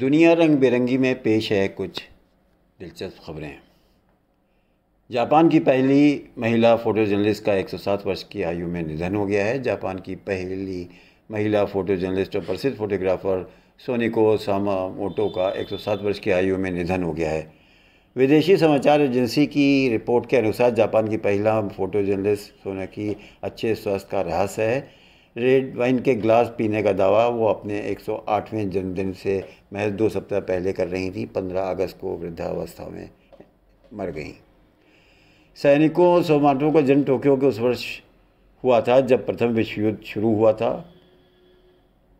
दुनिया रंग बिरंगी में पेश है कुछ दिलचस्प खबरें जापान की पहली महिला फ़ोटो जर्नलिस्ट का 107 वर्ष की आयु में निधन हो गया है जापान की पहली महिला फ़ोटो जर्नलिस्ट और प्रसिद्ध फोटोग्राफ़र सोनिको सामा मोटो का 107 वर्ष की आयु में निधन हो गया है विदेशी समाचार एजेंसी की रिपोर्ट के अनुसार जापान की पहला फ़ोटो जर्नलिस्ट सोना की अच्छे स्वास्थ्य का रहस्य है रेड वाइन के ग्लास पीने का दावा वो अपने 108वें जन्मदिन से महज दो सप्ताह पहले कर रही थी 15 अगस्त को वृद्धावस्था में मर गई सैनिकों और सोमाटों का जन्म टोक्यो के उस वर्ष हुआ था जब प्रथम विश्व युद्ध शुरू हुआ था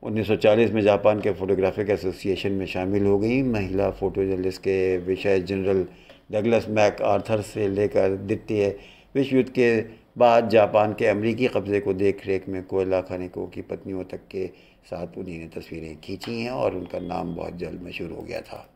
1940 में जापान के फोटोग्राफिक एसोसिएशन में शामिल हो गई महिला फ़ोटो जर्नलिस्ट के विषय जनरल डगलस मैक आर्थर से लेकर द्वितीय विश्व युद्ध के बाद जापान के अमरीकी कब्ज़े को देख रेख में कोयला को की पत्नियों तक के साथ उन्हीं ने तस्वीरें खींची हैं और उनका नाम बहुत जल्द मशहूर हो गया था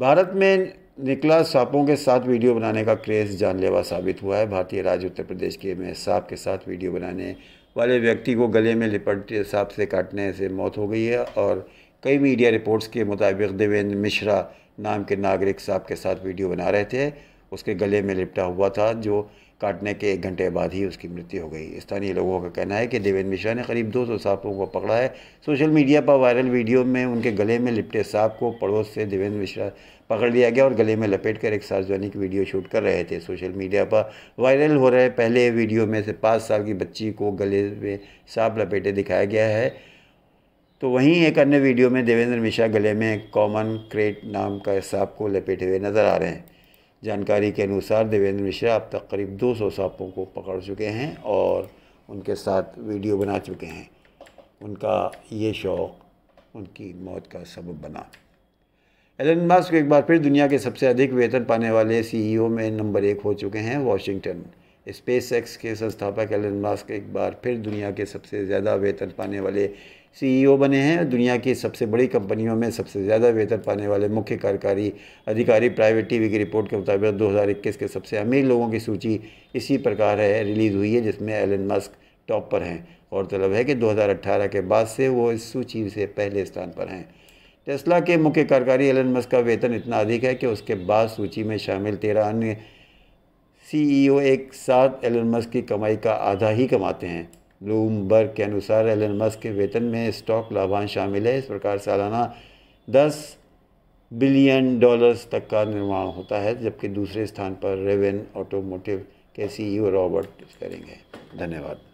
भारत में निकला सांपों के साथ वीडियो बनाने का क्रेज़ जानलेवा साबित हुआ है भारतीय राज्य उत्तर प्रदेश के में सांप के साथ वीडियो बनाने वाले व्यक्ति को गले में लिपटते सांप से काटने से मौत हो गई है और कई मीडिया रिपोर्ट्स के मुताबिक देवेंद्र मिश्रा नाम के नागरिक सांप के साथ वीडियो बना रहे थे उसके गले में लिपटा हुआ था जो काटने के एक घंटे बाद ही उसकी मृत्यु हो गई स्थानीय लोगों का कहना है कि देवेंद्र मिश्रा ने करीब 200 सांपों को पकड़ा है सोशल मीडिया पर वायरल वीडियो में उनके गले में लिपटे सांप को पड़ोस से देवेंद्र मिश्रा पकड़ लिया गया और गले में लपेट कर एक सार्वजनिक वीडियो शूट कर रहे थे सोशल मीडिया पर वायरल हो रहे पहले वीडियो में से पाँच साल की बच्ची को गले में सांप लपेटे दिखाया गया है तो वहीं एक अन्य वीडियो में देवेंद्र मिश्रा गले में कॉमन क्रेट नाम का सांप को लपेटे हुए नज़र आ रहे हैं जानकारी के अनुसार देवेंद्र मिश्रा अब तक करीब 200 सांपों को पकड़ चुके हैं और उनके साथ वीडियो बना चुके हैं उनका ये शौक़ उनकी मौत का सबब बना एलन मास्क एक बार फिर दुनिया के सबसे अधिक वेतन पाने वाले सीईओ e में नंबर एक हो चुके हैं वॉशिंगटन स्पेस एक्स के संस्थापक एलन मास्क एक बार फिर दुनिया के सबसे ज़्यादा वेतन पाने वाले सीईओ e बने हैं और दुनिया की सबसे बड़ी कंपनियों में सबसे ज़्यादा वेतन पाने वाले मुख्य कार्यकारी अधिकारी प्राइवेट टीवी की रिपोर्ट के मुताबिक 2021 के सबसे अमीर लोगों की सूची इसी प्रकार है रिलीज़ हुई है जिसमें एलन मस्क टॉप पर हैं और तलब है कि 2018 के बाद से वो इस सूची से पहले स्थान पर हैं टेस्ला के मुख्य कार्यकारी एलन मस्क का वेतन इतना अधिक है कि उसके बाद सूची में शामिल तेरह अन्य सीईओ e एक साथ एलन मस्क की कमाई का आधा ही कमाते हैं ब्लूमबर्ग के अनुसार एलन मस्क के वेतन में स्टॉक लाभांश शामिल है इस प्रकार सालाना दस बिलियन डॉलर्स तक का निर्माण होता है जबकि दूसरे स्थान पर रेवेन ऑटोमोटिव के सीईओ रॉबर्ट e करेंगे धन्यवाद